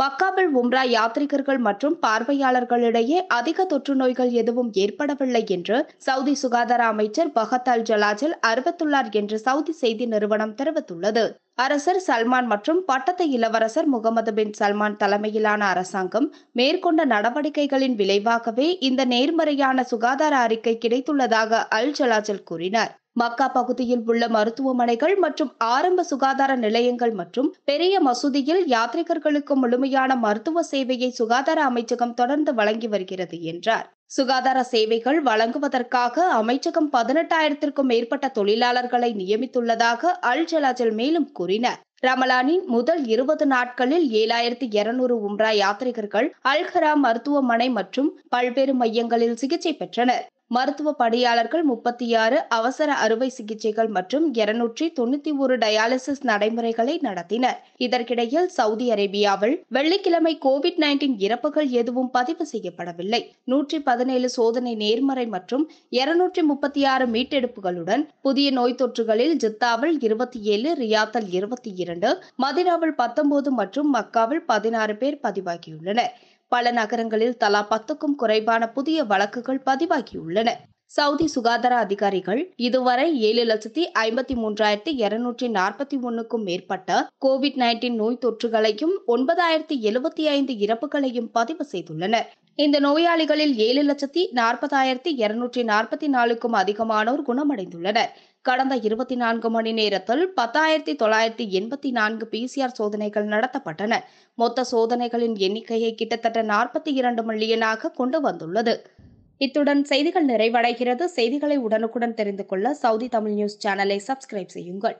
மக்காபிள் உம்ரா யாத்ரிகர்கள் மற்றும் பார்வையாளர்களிடையே அதிக தொற்று நோய்கள் எதுவும் ஏற்படவில்லை என்று சவுதி சுகாதார அமைச்சர் பஹத் அல் ஜலாஜல் அறிவித்துள்ளார் என்று சவுதி செய்தி நிறுவனம் தெரிவித்துள்ளது அரசர் சல்மான் மற்றும் பட்டத்து இளவரசர் முகமது பின் சல்மான் தலைமையிலான அரசாங்கம் மேற்கொண்ட நடவடிக்கைகளின் விளைவாகவே இந்த நேர்மறையான சுகாதார அறிக்கை கிடைத்துள்ளதாக அல் ஜலாஜல் கூறினார் மக்கா பகுதியில் உள்ள மருத்துவமனைகள் மற்றும் ஆரம்ப சுகாதார நிலையங்கள் மற்றும் பெரிய மசூதியில் யாத்ரிகர்களுக்கு முழுமையான மருத்துவ சேவையை சுகாதார அமைச்சகம் தொடர்ந்து வழங்கி வருகிறது என்றார் சுகாதார சேவைகள் வழங்குவதற்காக அமைச்சகம் பதினெட்டாயிரத்திற்கும் மேற்பட்ட தொழிலாளர்களை நியமித்துள்ளதாக அல் ஜலாஜல் மேலும் கூறினார் ரமலானின் முதல் இருபது நாட்களில் ஏழாயிரத்தி இருநூறு உம்ரா யாத்ரிகர்கள் அல்ஹரா மருத்துவமனை மற்றும் பல்வேறு மையங்களில் சிகிச்சை பெற்றனர் மருத்துவ பணியாளர்கள் முப்பத்தி ஆறு அவசர அறுவை சிகிச்சைகள் மற்றும் இருநூற்றி தொண்ணூத்தி ஒரு டயாலிசிஸ் நடைமுறைகளை நடத்தினர் இதற்கிடையில் சவுதி அரேபியாவில் வெள்ளிக்கிழமை கோவிட் நைன்டீன் இறப்புகள் எதுவும் பதிவு செய்யப்படவில்லை நூற்றி பதினேழு சோதனை நேர்மறை மற்றும் இருநூற்றி முப்பத்தி ஆறு மீட்டெடுப்புகளுடன் புதிய நோய் தொற்றுகளில் ஜித்தாவில் இருபத்தி ஏழு ரியாத்தல் இருபத்தி இரண்டு மதினாவில் பத்தொன்பது மற்றும் மக்காவில் பதினாறு பேர் பதிவாகியுள்ளனர் பல நகரங்களில் தலா பத்துக்கும் குறைவான புதிய வழக்குகள் பதிவாகியுள்ளன சவுதி சுகாதார அதிகாரிகள் இதுவரை ஏழு லட்சத்தி ஐம்பத்தி மூன்றாயிரத்தி இருநூற்றி நாற்பத்தி ஒன்னுக்கும் மேற்பட்ட கோவிட் நைன்டீன் நோய் தொற்றுகளையும் ஒன்பதாயிரத்தி எழுபத்தி ஐந்து இறப்புகளையும் பதிவு செய்துள்ளனர் இந்த நோயாளிகளில் ஏழு லட்சத்தி நாற்பதாயிரத்தி இருநூற்றி நாற்பத்தி நாலுக்கும் அதிகமானோர் குணமடைந்துள்ளனர் கடந்த இருபத்தி நான்கு மணி நேரத்தில் பத்தாயிரத்தி தொள்ளாயிரத்தி எண்பத்தி நான்கு பிசிஆர் சோதனைகள் நடத்தப்பட்டன மொத்த சோதனைகளின் எண்ணிக்கையை கிட்டத்தட்ட நாற்பத்தி இரண்டு மில்லியனாக கொண்டு வந்துள்ளது இத்துடன் செய்திகள் நிறைவடைகிறது செய்திகளை உடனுக்குடன் தெரிந்து கொள்ள சவுதி தமிழ் நியூஸ் சேனலை சப்ஸ்கிரைப் செய்யுங்கள்